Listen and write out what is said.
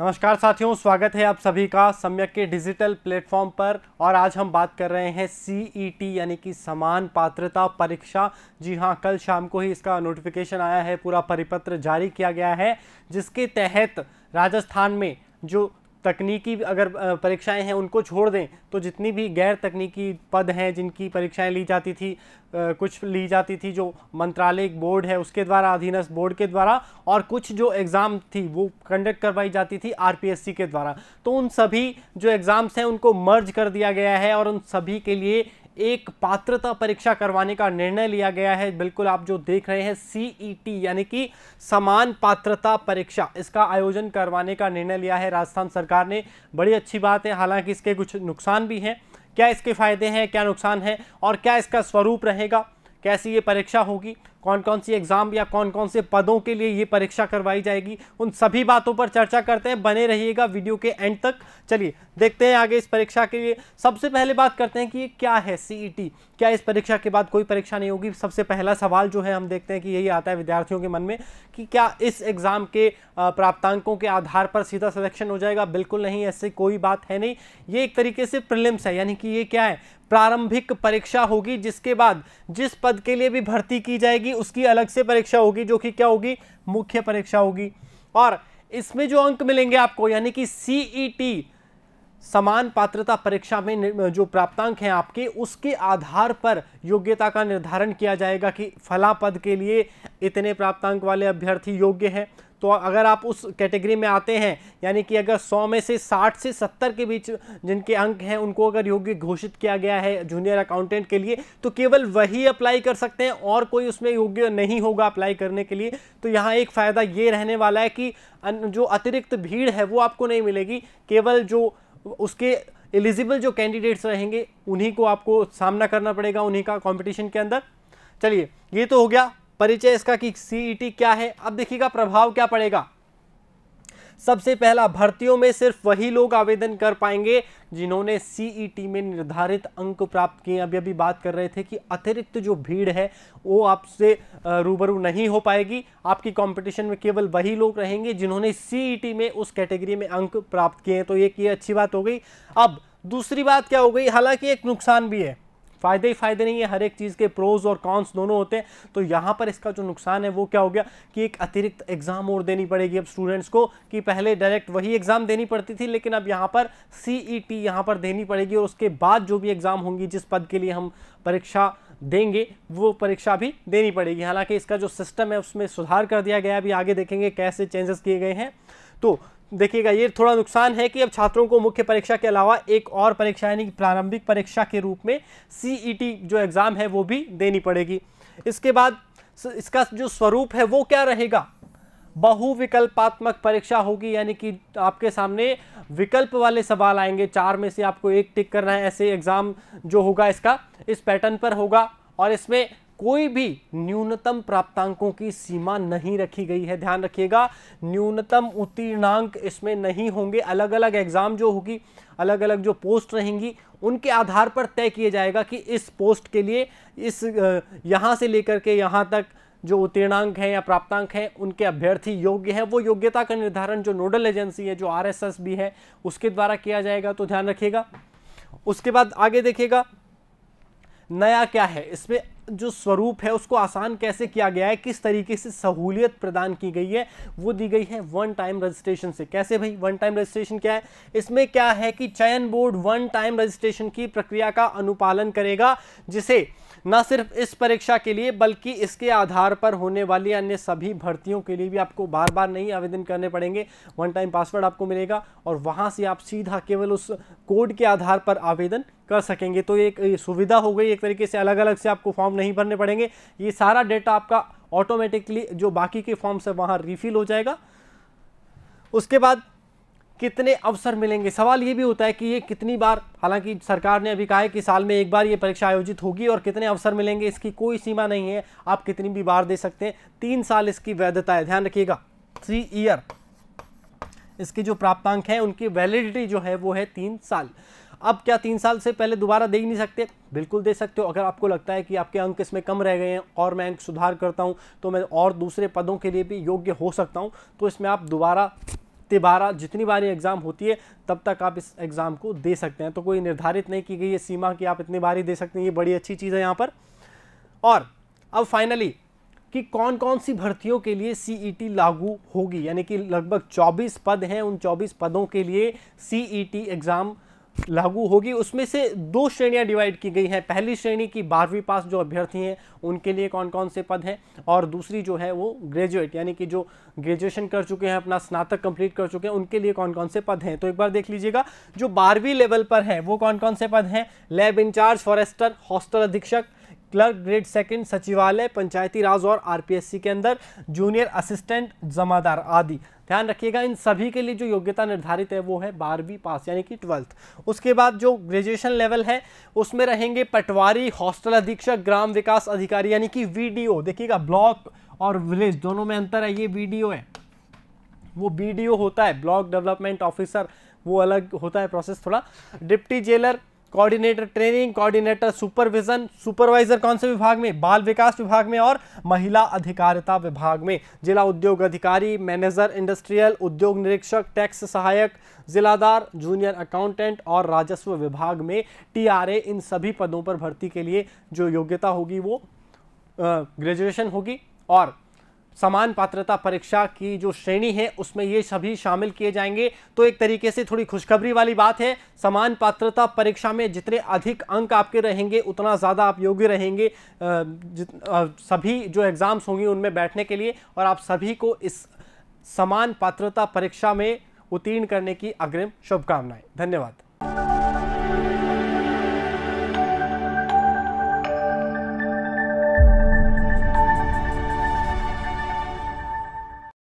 नमस्कार साथियों स्वागत है आप सभी का सम्यक के डिजिटल प्लेटफॉर्म पर और आज हम बात कर रहे हैं सीईटी e यानी कि समान पात्रता परीक्षा जी हाँ कल शाम को ही इसका नोटिफिकेशन आया है पूरा परिपत्र जारी किया गया है जिसके तहत राजस्थान में जो तकनीकी अगर परीक्षाएं हैं उनको छोड़ दें तो जितनी भी गैर तकनीकी पद हैं जिनकी परीक्षाएं ली जाती थी कुछ ली जाती थी जो मंत्रालय बोर्ड है उसके द्वारा अधीनस्थ बोर्ड के द्वारा और कुछ जो एग्ज़ाम थी वो कंडक्ट करवाई जाती थी आरपीएससी के द्वारा तो उन सभी जो एग्ज़ाम्स हैं उनको मर्ज कर दिया गया है और उन सभी के लिए एक पात्रता परीक्षा करवाने का निर्णय लिया गया है बिल्कुल आप जो देख रहे हैं सीईटी e यानी कि समान पात्रता परीक्षा इसका आयोजन करवाने का निर्णय लिया है राजस्थान सरकार ने बड़ी अच्छी बात है हालांकि इसके कुछ नुकसान भी हैं क्या इसके फ़ायदे हैं क्या नुकसान है और क्या इसका स्वरूप रहेगा कैसी ये परीक्षा होगी कौन कौन सी एग्ज़ाम या कौन कौन से पदों के लिए ये परीक्षा करवाई जाएगी उन सभी बातों पर चर्चा करते हैं बने रहिएगा वीडियो के एंड तक चलिए देखते हैं आगे इस परीक्षा के लिए सबसे पहले बात करते हैं कि ये क्या है सी e क्या इस परीक्षा के बाद कोई परीक्षा नहीं होगी सबसे पहला सवाल जो है हम देखते हैं कि यही आता है विद्यार्थियों के मन में कि क्या इस एग्ज़ाम के प्राप्तांकों के आधार पर सीधा सिलेक्शन हो जाएगा बिल्कुल नहीं ऐसी कोई बात है नहीं ये एक तरीके से प्रिलिम्स है यानी कि ये क्या है प्रारंभिक परीक्षा होगी जिसके बाद जिस पद के लिए भी भर्ती की जाएगी उसकी अलग से परीक्षा होगी जो कि क्या होगी मुख्य परीक्षा होगी और इसमें जो अंक मिलेंगे आपको यानी कि सीईटी e समान पात्रता परीक्षा में जो प्राप्तांक हैं आपके उसके आधार पर योग्यता का निर्धारण किया जाएगा कि फला पद के लिए इतने प्राप्तांक वाले अभ्यर्थी योग्य हैं तो अगर आप उस कैटेगरी में आते हैं यानी कि अगर सौ में से साठ से सत्तर के बीच जिनके अंक हैं उनको अगर योग्य घोषित किया गया है जूनियर अकाउंटेंट के लिए तो केवल वही अप्लाई कर सकते हैं और कोई उसमें योग्य नहीं होगा अप्लाई करने के लिए तो यहाँ एक फ़ायदा ये रहने वाला है कि जो अतिरिक्त भीड़ है वो आपको नहीं मिलेगी केवल जो उसके एलिजिबल जो कैंडिडेट्स रहेंगे उन्हीं को आपको सामना करना पड़ेगा उन्हीं का कंपटीशन के अंदर चलिए ये तो हो गया परिचय इसका कि सीईटी e क्या है अब देखिएगा प्रभाव क्या पड़ेगा सबसे पहला भर्तियों में सिर्फ वही लोग आवेदन कर पाएंगे जिन्होंने सीईटी e में निर्धारित अंक प्राप्त किए अभी अभी बात कर रहे थे कि अतिरिक्त जो भीड़ है वो आपसे रूबरू नहीं हो पाएगी आपकी कंपटीशन में केवल वही लोग रहेंगे जिन्होंने सीईटी e में उस कैटेगरी में अंक प्राप्त किए तो ये की अच्छी बात हो गई अब दूसरी बात क्या हो गई हालांकि एक नुकसान भी है फ़ायदे ही फ़ायदे नहीं है हर एक चीज़ के प्रोज और कॉन्स दोनों होते हैं तो यहाँ पर इसका जो नुकसान है वो क्या हो गया कि एक अतिरिक्त एग्ज़ाम और देनी पड़ेगी अब स्टूडेंट्स को कि पहले डायरेक्ट वही एग्ज़ाम देनी पड़ती थी लेकिन अब यहाँ पर सी ई टी यहाँ पर देनी पड़ेगी और उसके बाद जो भी एग्ज़ाम होंगी जिस पद के लिए हम परीक्षा देंगे वो परीक्षा भी देनी पड़ेगी हालांकि इसका जो सिस्टम है उसमें सुधार कर दिया गया अभी आगे देखेंगे कैसे चेंजेस किए गए हैं तो देखिएगा ये थोड़ा नुकसान है कि अब छात्रों को मुख्य परीक्षा के अलावा एक और परीक्षा यानी कि प्रारंभिक परीक्षा के रूप में सीईटी e जो एग्ज़ाम है वो भी देनी पड़ेगी इसके बाद इसका जो स्वरूप है वो क्या रहेगा बहुविकल्पात्मक परीक्षा होगी यानी कि आपके सामने विकल्प वाले सवाल आएंगे चार में से आपको एक टिक करना है ऐसे एग्ज़ाम जो होगा इसका इस पैटर्न पर होगा और इसमें कोई भी न्यूनतम प्राप्तांकों की सीमा नहीं रखी गई है ध्यान रखिएगा न्यूनतम उत्तीर्णांक इसमें नहीं होंगे अलग अलग एग्ज़ाम जो होगी अलग अलग जो पोस्ट रहेंगी उनके आधार पर तय किया जाएगा कि इस पोस्ट के लिए इस यहाँ से लेकर के यहाँ तक जो उत्तीर्णांक हैं या प्राप्तांक हैं उनके अभ्यर्थी योग्य हैं वो योग्यता का निर्धारण जो नोडल एजेंसी है जो आर भी है उसके द्वारा किया जाएगा तो ध्यान रखिएगा उसके बाद आगे देखिएगा नया क्या है इसमें जो स्वरूप है उसको आसान कैसे किया गया है किस तरीके से सहूलियत प्रदान की गई है वो दी गई है वन टाइम रजिस्ट्रेशन से कैसे भाई वन टाइम रजिस्ट्रेशन क्या है इसमें क्या है कि चयन बोर्ड वन टाइम रजिस्ट्रेशन की प्रक्रिया का अनुपालन करेगा जिसे न सिर्फ इस परीक्षा के लिए बल्कि इसके आधार पर होने वाली अन्य सभी भर्तियों के लिए भी आपको बार बार नहीं आवेदन करने पड़ेंगे वन टाइम पासवर्ड आपको मिलेगा और वहाँ से आप सीधा केवल उस कोड के आधार पर आवेदन कर सकेंगे तो एक सुविधा हो गई एक तरीके से अलग अलग से आपको फॉर्म नहीं भरने पड़ेंगे ये सारा डेटा आपका ऑटोमेटिकली जो बाकी के फॉर्म्स है वहाँ रिफिल हो जाएगा उसके बाद कितने अवसर मिलेंगे सवाल ये भी होता है कि ये कितनी बार हालांकि सरकार ने अभी कहा है कि साल में एक बार ये परीक्षा आयोजित होगी और कितने अवसर मिलेंगे इसकी कोई सीमा नहीं है आप कितनी भी बार दे सकते हैं तीन साल इसकी वैधता है ध्यान रखिएगा थ्री ईयर इसके जो प्राप्तांक हैं उनकी वैलिडिटी जो है वो है तीन साल अब क्या तीन साल से पहले दोबारा दे ही नहीं सकते बिल्कुल दे सकते हो अगर आपको लगता है कि आपके अंक इसमें कम रह गए हैं और मैं अंक सुधार करता हूँ तो मैं और दूसरे पदों के लिए भी योग्य हो सकता हूँ तो इसमें आप दोबारा तिबारा जितनी बार एग्ज़ाम होती है तब तक आप इस एग्ज़ाम को दे सकते हैं तो कोई निर्धारित नहीं की गई है सीमा कि आप इतनी बार ही दे सकते हैं ये बड़ी अच्छी चीज़ है यहाँ पर और अब फाइनली कि कौन कौन सी भर्तियों के लिए सीईटी e लागू होगी यानी कि लगभग 24 पद हैं उन 24 पदों के लिए सीईटी एग्ज़ाम e लागू होगी उसमें से दो श्रेणियां डिवाइड की गई हैं पहली श्रेणी की बारहवीं पास जो अभ्यर्थी हैं उनके लिए कौन कौन से पद हैं और दूसरी जो है वो ग्रेजुएट यानी कि जो ग्रेजुएशन कर चुके हैं अपना स्नातक कंप्लीट कर चुके हैं उनके लिए कौन कौन से पद हैं तो एक बार देख लीजिएगा जो बारहवीं लेवल पर हैं वो कौन कौन से पद हैं लैब इंचार्ज फॉरेस्टर हॉस्टल अधीक्षक क्लर्क ग्रेड सेकंड सचिवालय पंचायती राज और आरपीएससी के अंदर जूनियर असिस्टेंट जमादार आदि ध्यान रखिएगा इन सभी के लिए जो योग्यता निर्धारित है वो है बारहवीं पास यानी कि ट्वेल्थ उसके बाद जो ग्रेजुएशन लेवल है उसमें रहेंगे पटवारी हॉस्टल अधीक्षक ग्राम विकास अधिकारी यानी कि वी देखिएगा ब्लॉक और विलेज दोनों में अंतर है ये वी है वो बी होता है ब्लॉक डेवलपमेंट ऑफिसर वो अलग होता है प्रोसेस थोड़ा deputy jailer coordinator training coordinator supervision supervisor कौन से विभाग में बाल विकास विभाग में और महिला अधिकारिता विभाग में जिला उद्योग अधिकारी मैनेजर इंडस्ट्रियल उद्योग निरीक्षक टैक्स सहायक जिलादार जूनियर अकाउंटेंट और राजस्व विभाग में टीआरए इन सभी पदों पर भर्ती के लिए जो योग्यता होगी वो ग्रेजुएशन होगी और समान पात्रता परीक्षा की जो श्रेणी है उसमें ये सभी शामिल किए जाएंगे तो एक तरीके से थोड़ी खुशखबरी वाली बात है समान पात्रता परीक्षा में जितने अधिक अंक आपके रहेंगे उतना ज़्यादा आप योग्य रहेंगे सभी जो एग्ज़ाम्स होंगे उनमें बैठने के लिए और आप सभी को इस समान पात्रता परीक्षा में उत्तीर्ण करने की अग्रिम शुभकामनाएं धन्यवाद